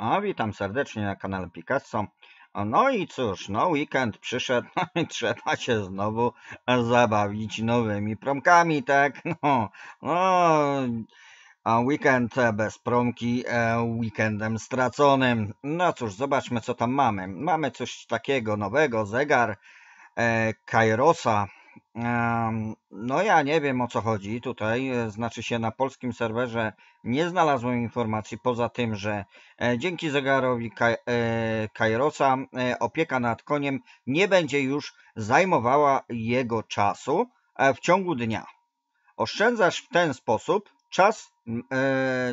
A witam serdecznie na kanale Picasso. No i cóż, no weekend przyszedł, no i trzeba się znowu zabawić nowymi promkami, tak? No, no weekend bez promki, e, weekendem straconym. No cóż, zobaczmy co tam mamy. Mamy coś takiego nowego, zegar e, Kairosa no ja nie wiem o co chodzi tutaj, e, znaczy się na polskim serwerze nie znalazłem informacji poza tym, że e, dzięki zegarowi e, Kairosa opieka nad koniem nie będzie już zajmowała jego czasu w ciągu dnia. Oszczędzasz w ten sposób czas,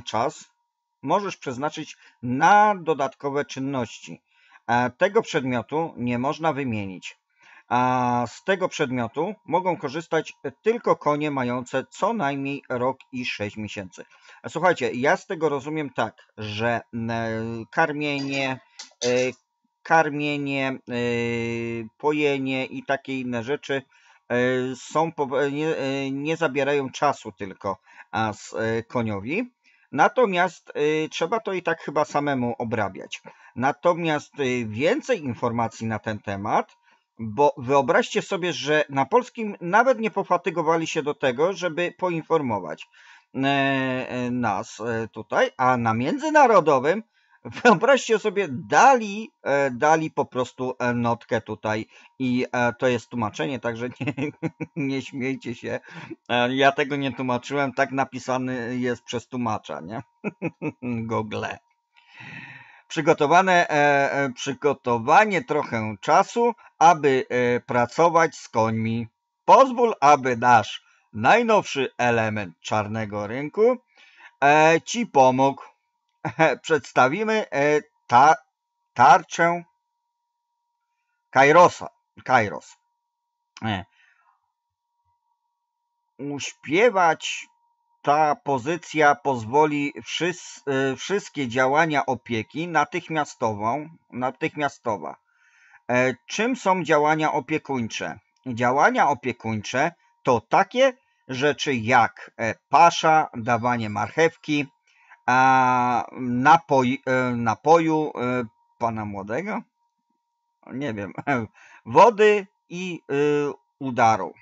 czas możesz przeznaczyć na dodatkowe czynności. Tego przedmiotu nie można wymienić a z tego przedmiotu mogą korzystać tylko konie mające co najmniej rok i 6 miesięcy. Słuchajcie, ja z tego rozumiem tak, że karmienie, e, karmienie, e, pojenie i takie inne rzeczy e, są, nie, nie zabierają czasu tylko z koniowi. Natomiast trzeba to i tak chyba samemu obrabiać. Natomiast więcej informacji na ten temat bo wyobraźcie sobie, że na polskim nawet nie pofatygowali się do tego, żeby poinformować e, e, nas e, tutaj, a na międzynarodowym wyobraźcie sobie, dali, dali po prostu notkę tutaj i to jest tłumaczenie, także nie, nie śmiejcie się. Ja tego nie tłumaczyłem, tak napisany jest przez tłumacza, nie? Google przygotowane, e, e, przygotowanie trochę czasu, aby e, pracować z końmi. Pozwól, aby nasz najnowszy element czarnego rynku Ci pomógł. Przedstawimy ta, tarczę Kairosa. Kairos. Uśpiewać ta pozycja pozwoli wszys, y, wszystkie działania opieki natychmiastową, natychmiastowa. E, czym są działania opiekuńcze? Działania opiekuńcze to takie rzeczy jak e, pasza, dawanie marchewki, napoj, e, napoju pana młodego, nie wiem, wody i y, udaru.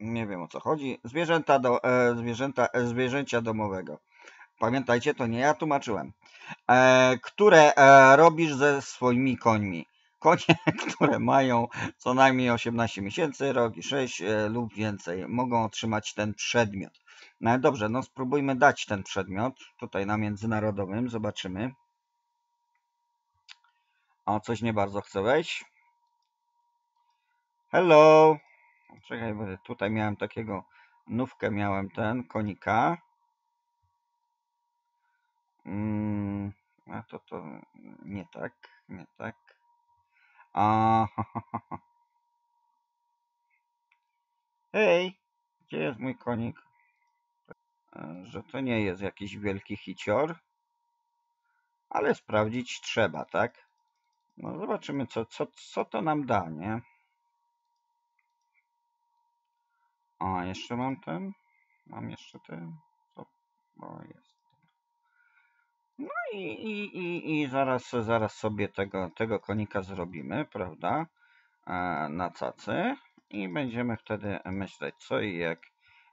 Nie wiem o co chodzi. Zwierzęta do, e, zwierzęta, e, zwierzęcia domowego. Pamiętajcie, to nie ja tłumaczyłem. E, które e, robisz ze swoimi końmi. Konie, które mają co najmniej 18 miesięcy, rogi 6 e, lub więcej, mogą otrzymać ten przedmiot. No dobrze, no spróbujmy dać ten przedmiot tutaj na międzynarodowym, zobaczymy. O, coś nie bardzo chcę wejść. Hello! Czekaj, bo tutaj miałem takiego nówkę miałem ten, konika. Mm, a to to nie tak, nie tak. A, Hej, gdzie jest mój konik? Że to nie jest jakiś wielki hicior, ale sprawdzić trzeba, tak? No zobaczymy, co, co, co to nam da, nie? A, jeszcze mam ten? Mam jeszcze ten? Co? O, jest. No i, i, i, i zaraz, zaraz sobie tego, tego konika zrobimy, prawda? E, na cacy i będziemy wtedy myśleć co i jak,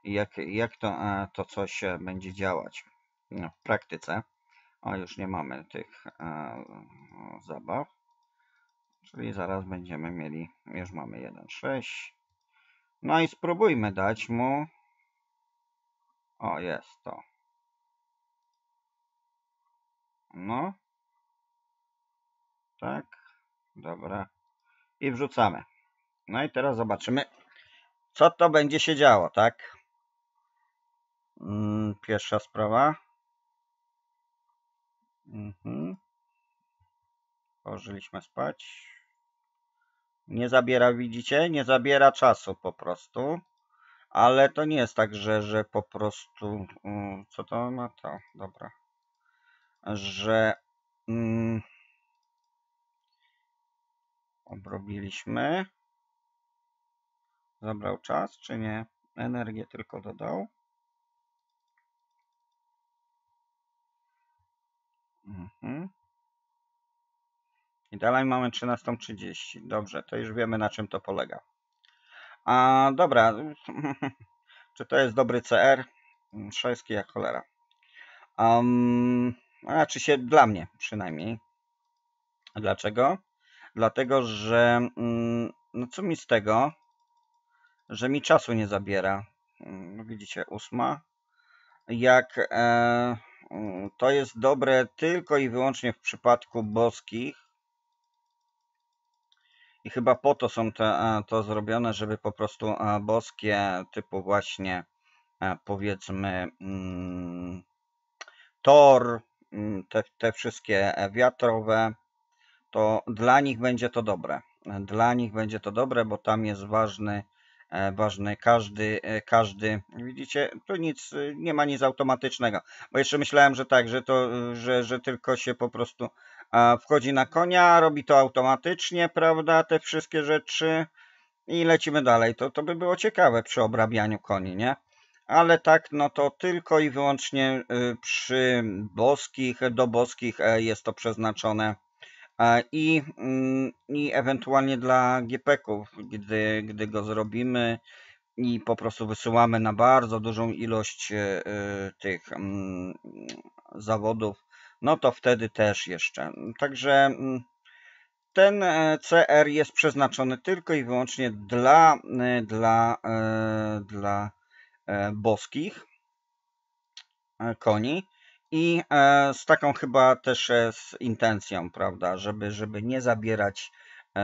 jak, jak to, e, to coś e, będzie działać no, w praktyce. O, już nie mamy tych zabaw. Czyli zaraz będziemy mieli, już mamy 1.6. No i spróbujmy dać mu... O, jest to. No. Tak. Dobra. I wrzucamy. No i teraz zobaczymy, co to będzie się działo, tak? Mm, pierwsza sprawa. Mhm. Położyliśmy spać. Nie zabiera, widzicie? Nie zabiera czasu po prostu. Ale to nie jest tak, że, że po prostu... Mm, co to ma to? Dobra. Że... Mm, obrobiliśmy. Zabrał czas, czy nie? Energię tylko dodał. Mhm. I dalej mamy 13.30. Dobrze, to już wiemy na czym to polega. A dobra, czy to jest dobry CR? Szajski jak cholera. Um, znaczy się dla mnie przynajmniej. Dlaczego? Dlatego, że mm, no co mi z tego, że mi czasu nie zabiera. Mm, widzicie, ósma. Jak e, mm, to jest dobre tylko i wyłącznie w przypadku boskich, i chyba po to są te, e, to zrobione, żeby po prostu e, boskie typu właśnie e, powiedzmy mm, Tor, mm, te, te wszystkie wiatrowe, to dla nich będzie to dobre. Dla nich będzie to dobre, bo tam jest ważny E, ważny każdy, e, każdy. Widzicie, tu nic, e, nie ma nic automatycznego, bo jeszcze myślałem, że tak, że to, że, że tylko się po prostu wchodzi na konia, robi to automatycznie, prawda, te wszystkie rzeczy i lecimy dalej. To, to by było ciekawe przy obrabianiu koni, nie? Ale tak, no to tylko i wyłącznie y, przy boskich, do boskich jest to przeznaczone i, mm, i ewentualnie dla GPK-ów, gdy, gdy go zrobimy i po prostu wysyłamy na bardzo dużą ilość e, e, tych mm, zawodów, no to wtedy też jeszcze. Także mm, ten e, CR jest przeznaczony tylko i wyłącznie dla, dla, dla boskich koni. I e, z taką chyba też e, z intencją, prawda, żeby, żeby nie zabierać e,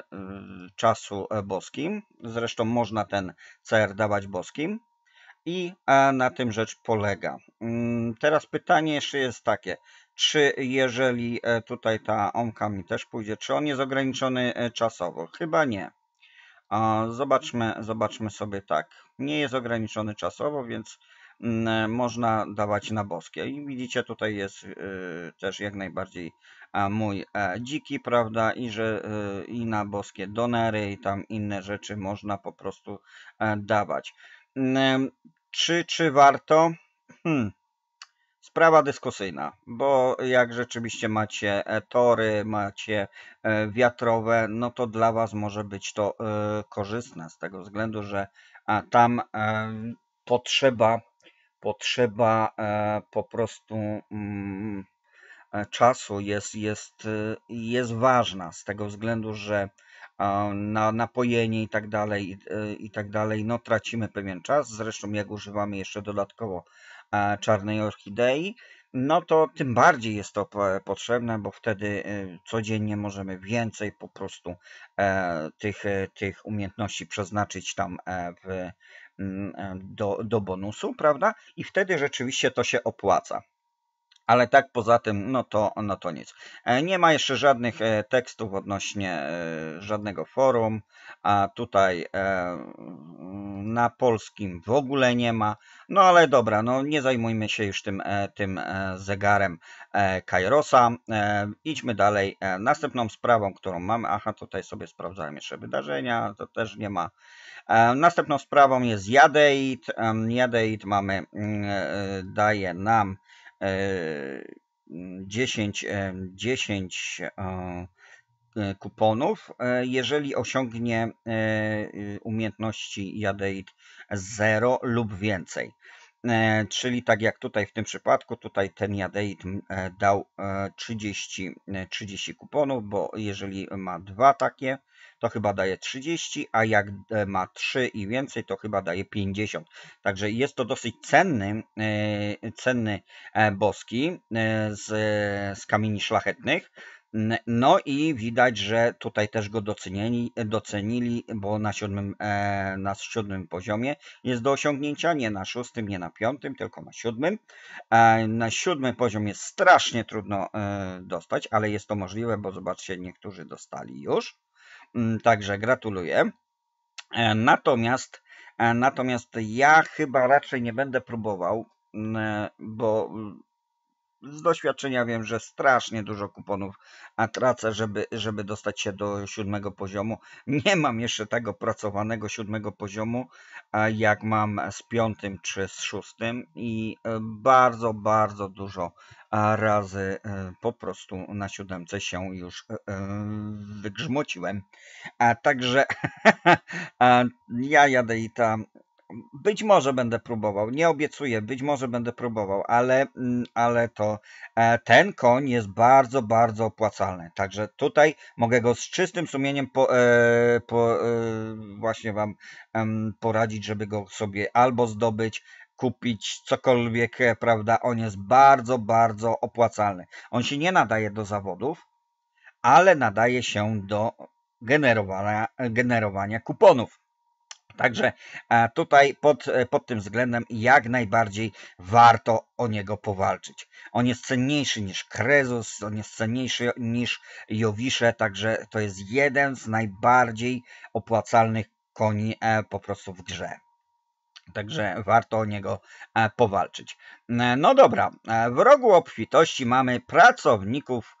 y, czasu boskim. Zresztą można ten CR dawać boskim. I na tym rzecz polega. Mm, teraz pytanie jeszcze jest takie, czy jeżeli tutaj ta omka mi też pójdzie, czy on jest ograniczony czasowo? Chyba nie. Zobaczmy, zobaczmy sobie tak. Nie jest ograniczony czasowo, więc można dawać na boskie. I widzicie, tutaj jest y, też jak najbardziej mój e, dziki, prawda, i że y, i na boskie donery i tam inne rzeczy można po prostu e, dawać. Czy, czy warto? Hmm. Sprawa dyskusyjna, bo jak rzeczywiście macie e, tory, macie wiatrowe, no to dla Was może być to korzystne z tego względu, że tam potrzeba potrzeba e, po prostu mm, e, czasu jest, jest, e, jest ważna z tego względu, że na napojenie i tak dalej, i tak dalej, no tracimy pewien czas. Zresztą jak używamy jeszcze dodatkowo czarnej orchidei, no to tym bardziej jest to potrzebne, bo wtedy codziennie możemy więcej po prostu tych, tych umiejętności przeznaczyć tam w, Mm, do, do bonusu, prawda? I wtedy rzeczywiście to się opłaca. Ale tak poza tym, no to, no to nic. E, nie ma jeszcze żadnych e, tekstów odnośnie e, żadnego forum, a tutaj na polskim w ogóle nie ma. No ale dobra, no nie zajmujmy się już tym, tym zegarem Kairosa. Idźmy dalej. Następną sprawą, którą mamy, aha, tutaj sobie sprawdzałem jeszcze wydarzenia, to też nie ma E, następną sprawą jest Jadeit. Jadeit mamy, mm, e, daje nam 10, e, 10 kuponów. Jeżeli osiągnie umiejętności Jadeit 0 lub więcej. Czyli tak jak tutaj w tym przypadku, tutaj ten Jadeit dał 30, 30 kuponów, bo jeżeli ma dwa takie, to chyba daje 30, a jak e, ma 3 i więcej, to chyba daje 50. Także jest to dosyć cenny, e, cenny e, boski z, z kamieni szlachetnych. No i widać, że tutaj też go docenili, docenili bo na siódmym, na siódmym poziomie jest do osiągnięcia, nie na szóstym, nie na piątym, tylko na siódmym. na siódmy poziom jest strasznie trudno dostać, ale jest to możliwe, bo zobaczcie, niektórzy dostali już. Mm, także gratuluję. E, natomiast, e, natomiast ja chyba raczej nie będę próbował, mm, e, bo z doświadczenia wiem, że strasznie dużo kuponów tracę, żeby, żeby dostać się do siódmego poziomu. Nie mam jeszcze tego pracowanego siódmego poziomu, jak mam z piątym czy z szóstym i e, bardzo, bardzo dużo e, razy e, po prostu na siódemce się już wygrzmociłem. A także ja jadę i ta być może będę próbował, nie obiecuję, być może będę próbował, ale, mm, ale to e, ten koń jest bardzo, bardzo opłacalny. Także tutaj mogę go z czystym sumieniem po, e, po, e, właśnie Wam poradzić, żeby go sobie albo zdobyć, kupić cokolwiek, prawda? On jest bardzo, bardzo opłacalny. On się nie nadaje do zawodów, ale nadaje się do generowania, generowania kuponów. Także e, tutaj pod, e, pod tym względem jak najbardziej warto o niego powalczyć. On jest cenniejszy niż Krezus, on jest cenniejszy niż Jowisze, także to jest jeden z najbardziej opłacalnych koni e, po prostu w grze. Także warto o niego powalczyć. No dobra, w rogu obfitości mamy pracowników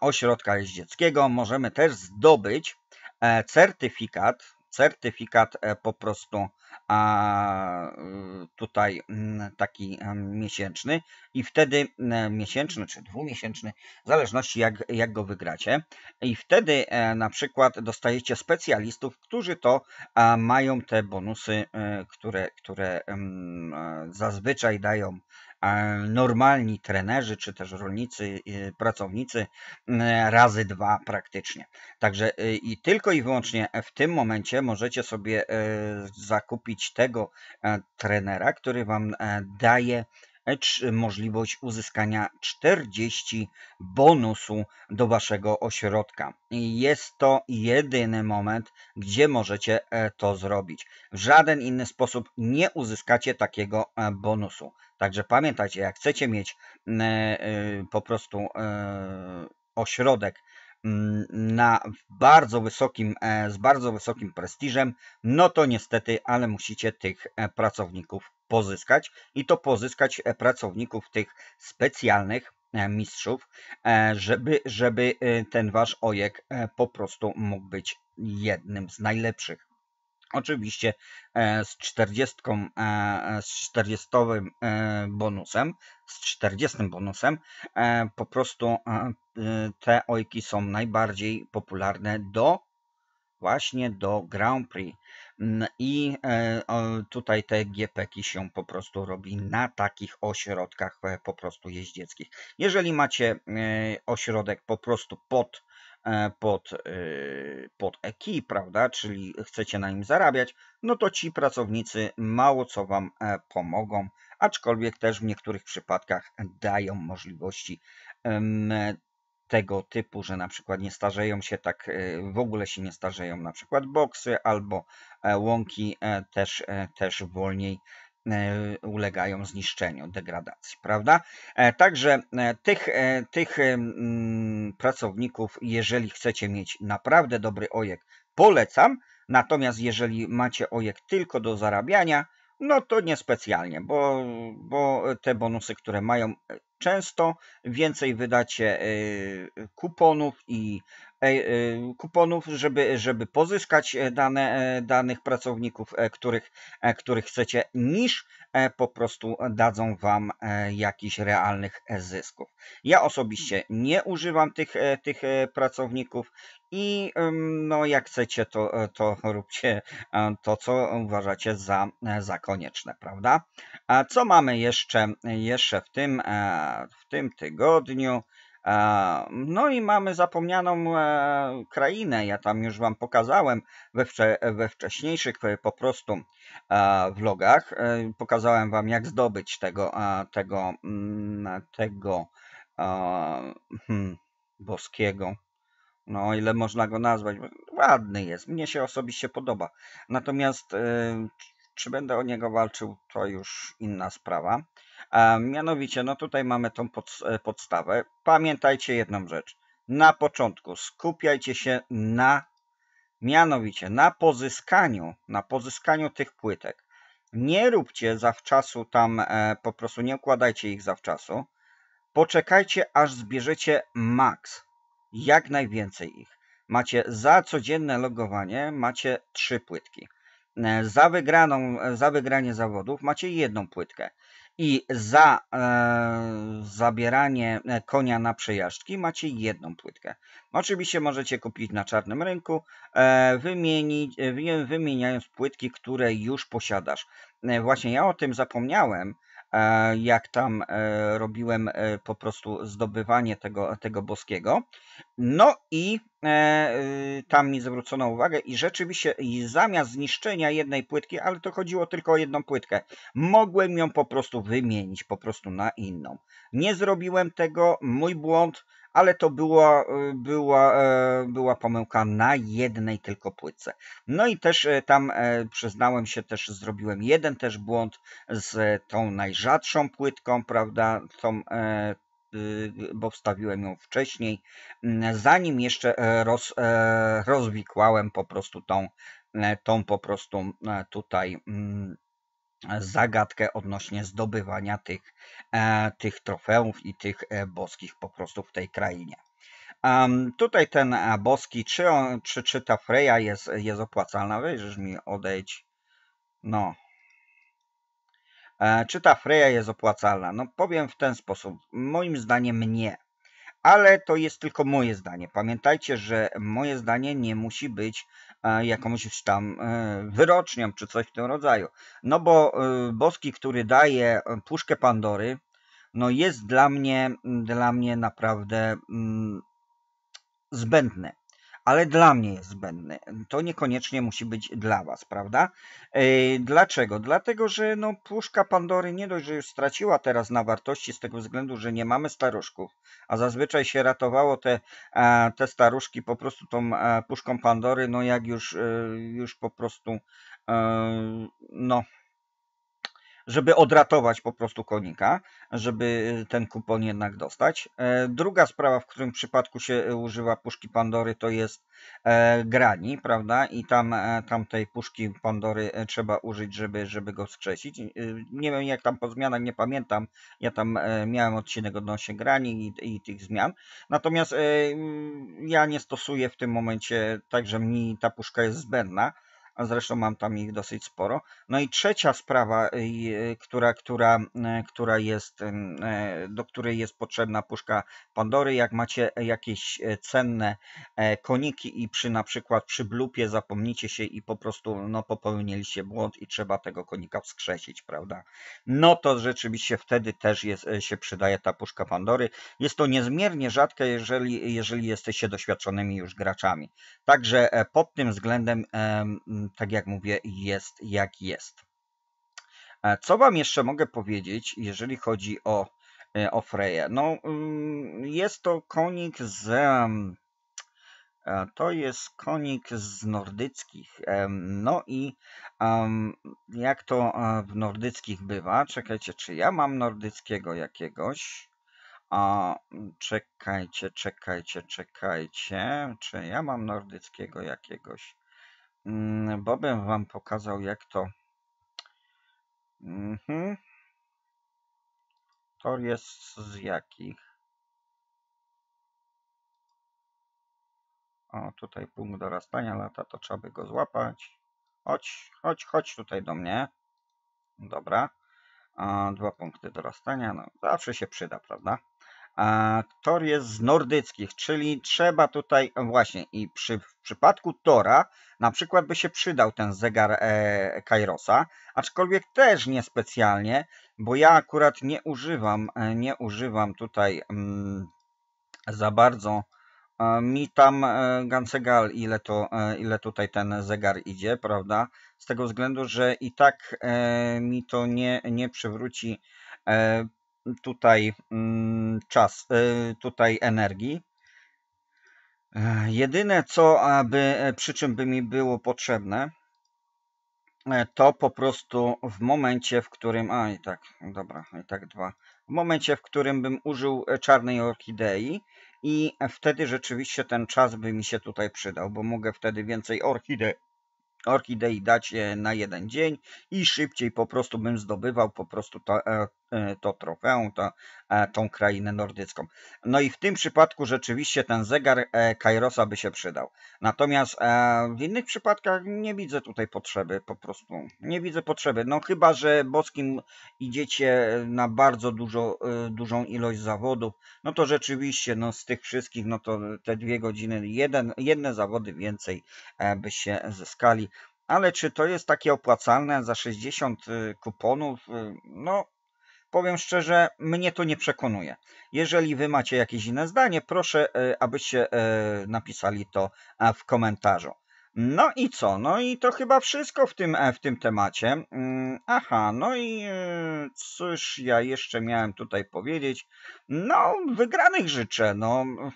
ośrodka jeździeckiego. Możemy też zdobyć certyfikat certyfikat e, po prostu a y, tutaj mm, taki e, miesięczny i wtedy e, miesięczny czy dwumiesięczny, w zależności jak, jak go wygracie i wtedy na przykład dostajecie specjalistów, którzy to mają te bonusy, które, które mm, zazwyczaj dają normalni trenerzy, czy też rolnicy, y, pracownicy mm, razy dwa praktycznie. Także y, i tylko i wyłącznie w tym momencie możecie sobie y, zakupić tego e, trenera, który Wam e, daje e, możliwość uzyskania 40 bonusu do Waszego ośrodka. Jest to jedyny moment, gdzie możecie to zrobić. W żaden inny sposób nie uzyskacie takiego bonusu. Także pamiętajcie, jak chcecie mieć mm, e, y, po prostu e, ośrodek mm, na bardzo wysokim, e, z bardzo wysokim prestiżem, no to niestety, ale musicie tych pracowników pozyskać i to pozyskać pracowników tych specjalnych mistrzów, żeby, żeby ten wasz ojek po prostu mógł być jednym z najlepszych. Oczywiście e, z 40, e, e, z 40 bonusem, z 40 bonusem, po prostu te ojki są najbardziej popularne do właśnie do Grand Prix. Mm, I tutaj te GPK się po prostu robi na takich ośrodkach po prostu jeździeckich. Jeżeli macie ośrodek po prostu pod E, pod, e, pod EKI, prawda, czyli chcecie na nim zarabiać, no to ci pracownicy mało co Wam e, pomogą, aczkolwiek też w niektórych przypadkach dają możliwości tego typu, że na przykład nie starzeją się tak, w ogóle się nie starzeją na przykład boksy albo łąki też, też wolniej E, ulegają zniszczeniu, degradacji, prawda? E, także e, tych, tych pracowników, jeżeli chcecie mieć naprawdę dobry ojek, polecam. Natomiast jeżeli macie ojek tylko do zarabiania, no to niespecjalnie, bo, bo te bonusy, które mają, e, często więcej wydacie e, kuponów i e, kuponów, żeby, żeby pozyskać dane, danych pracowników, których, których chcecie, niż po prostu dadzą Wam jakichś realnych zysków. Ja osobiście nie używam tych, tych pracowników i no, jak chcecie, to, e, to róbcie e, to, co uważacie za, e, za konieczne, prawda? A co mamy jeszcze, jeszcze w, tym, w tym tygodniu? No i mamy zapomnianą krainę, ja tam już Wam pokazałem we, wcze, we wcześniejszych po prostu vlogach. Pokazałem Wam jak zdobyć tego, tego, mm, tego hmm, boskiego no, ile można go nazwać? Ładny jest, mnie się osobiście podoba. Natomiast y, czy będę o niego walczył, to już inna sprawa. A mianowicie, no tutaj mamy tą pod, e, podstawę. Pamiętajcie jedną rzecz. Na początku skupiajcie się na, mianowicie na pozyskaniu, na pozyskaniu tych płytek. Nie róbcie zawczasu tam, e, po prostu nie układajcie ich zawczasu. Poczekajcie, aż zbierzecie maks jak najwięcej ich. Macie za codzienne logowanie, macie trzy płytki. E, za, wygraną, za wygranie zawodów macie jedną płytkę. I za e, zabieranie e, konia na przejażdżki macie jedną płytkę. Oczywiście możecie kupić na czarnym rynku, e, wymienić, e, wymieniając płytki, które już posiadasz. E, właśnie ja o tym zapomniałem, jak tam e, robiłem e, po prostu zdobywanie tego, tego boskiego. No i e, y, tam mi zwrócono uwagę i rzeczywiście i zamiast zniszczenia jednej płytki, ale to chodziło tylko o jedną płytkę, mogłem ją po prostu wymienić po prostu na inną. Nie zrobiłem tego, mój błąd, ale to była, była, e, była pomyłka na jednej tylko płytce. No i też e, tam e, przyznałem się, też zrobiłem jeden też błąd z tą najrzadszą płytką, prawda, tą, y, bo wstawiłem ją wcześniej, mm, zanim jeszcze roz, rozwikłałem po prostu tą, tą po prostu tutaj mm, zagadkę odnośnie zdobywania tych, e, tych trofeów i tych e, boskich po prostu w tej krainie. Um, tutaj ten e, boski, czy, on, czy, czy ta Freja jest, jest opłacalna? Wyjrzysz mi, odejdź. No. E, czy ta Freja jest opłacalna? No powiem w ten sposób. Moim zdaniem nie. Ale to jest tylko moje zdanie. Pamiętajcie, że moje zdanie nie musi być E, jakąś tam e, wyrocznią czy coś w tym rodzaju. No bo e, Boski, który daje puszkę Pandory, no jest dla mnie, dla mnie naprawdę zbędny ale dla mnie jest zbędny. To niekoniecznie musi być dla Was, prawda? E, dlaczego? Dlatego, że no, puszka Pandory nie dość, że już straciła teraz na wartości z tego względu, że nie mamy staruszków, a zazwyczaj się ratowało te, te staruszki po prostu tą puszką Pandory, no jak już, e, już po prostu e, no żeby odratować po prostu konika, żeby ten kupon jednak dostać. E, druga sprawa, w którym przypadku się używa puszki Pandory, to jest e, grani, prawda? I tam, e, tam tej puszki Pandory trzeba użyć, żeby, żeby go skrzesić. Nie wiem jak tam po zmianach, nie pamiętam. Ja tam miałem odcinek odnośnie grani i, i tych zmian. Natomiast ja nie stosuję w tym momencie, także mi ta puszka jest zbędna a zresztą mam tam ich dosyć sporo. No i trzecia sprawa, y, y, która, która, y, która jest, do której jest potrzebna puszka Pandory, jak macie jakieś cenne e, koniki i przy na przykład przy blupie zapomnicie się i po prostu no, popełniliście błąd i trzeba tego konika wskrzesić, prawda? No to rzeczywiście wtedy też jest, się przydaje ta puszka Pandory. Jest to niezmiernie rzadkie, jeżeli, jeżeli jesteście doświadczonymi już graczami. Także e, pod tym względem tak jak mówię, jest jak jest. E, co Wam jeszcze mogę powiedzieć, jeżeli chodzi o, e, o Freję? No, mm, jest to konik z... E, to jest konik z nordyckich. No i jak to w nordyckich bywa? Czekajcie, czy ja mam nordyckiego jakiegoś? A czekajcie, czekajcie, czekajcie. Czy ja mam nordyckiego jakiegoś? Mm, Bobem wam pokazał jak to mhm. to jest z jakich o tutaj punkt dorastania lata to trzeba by go złapać chodź, chodź, chodź tutaj do mnie dobra a, dwa punkty dorastania, no zawsze się przyda, prawda? Tor jest z nordyckich, czyli trzeba tutaj właśnie i przy, w przypadku Tora na przykład by się przydał ten zegar e, Kairosa, aczkolwiek też niespecjalnie, bo ja akurat nie używam, e, nie używam tutaj mm, za bardzo mi tam e, Gansegal, ile, to, e, ile tutaj ten zegar idzie, prawda? Z tego względu, że i tak mi to nie, nie przywróci tutaj mm, czas, y, tutaj energii. E, jedyne co, aby, e, przy czym by mi było potrzebne, e, to po prostu w momencie, w którym, a i tak, dobra, i tak dwa, w momencie, w którym bym użył czarnej orchidei i wtedy rzeczywiście ten czas by mi się tutaj przydał, bo mogę wtedy więcej orchidei orkidei dać e, na jeden dzień i szybciej po prostu bym zdobywał po prostu to, e, e, to trofeum, to, tą krainę nordycką. No i w tym przypadku rzeczywiście ten zegar Kairosa by się przydał. Natomiast w innych przypadkach nie widzę tutaj potrzeby, po prostu nie widzę potrzeby. No chyba, że boskim idziecie na bardzo dużo, dużą ilość zawodów, no to rzeczywiście no z tych wszystkich, no to te dwie godziny, jeden, jedne zawody więcej by się zyskali ale czy to jest takie opłacalne za 60 y, kuponów? Y, no, powiem szczerze, mnie to nie przekonuje. Jeżeli Wy macie jakieś inne zdanie, proszę, y, abyście napisali to w komentarzu. No i co? No i to chyba wszystko w tym, e, w tym temacie. Mm, aha, no i e, cóż ja jeszcze miałem tutaj powiedzieć? No, wygranych życzę. No,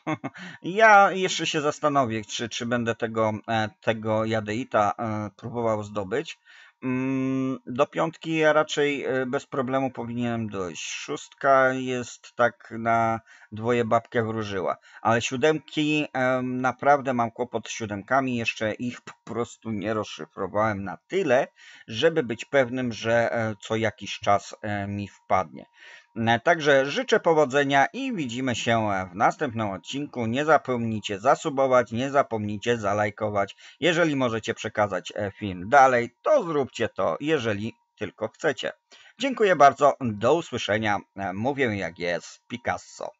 ja jeszcze się zastanowię, czy, czy będę tego, e, tego Jadeita próbował zdobyć. Mm, do piątki ja raczej e, bez problemu powinienem dojść. Szóstka jest tak na dwoje babkę wróżyła, ale siódemki naprawdę mam kłopot z siódemkami, jeszcze ich po prostu nie rozszyfrowałem na tyle, żeby być pewnym, że e, co jakiś czas e, mi wpadnie. Także życzę powodzenia i widzimy się w następnym odcinku. Nie zapomnijcie zasubować, nie zapomnijcie zalajkować. Jeżeli możecie przekazać e, film dalej, to zróbcie to, jeżeli tylko chcecie. Dziękuję bardzo, do usłyszenia. E, mówię jak jest, Picasso.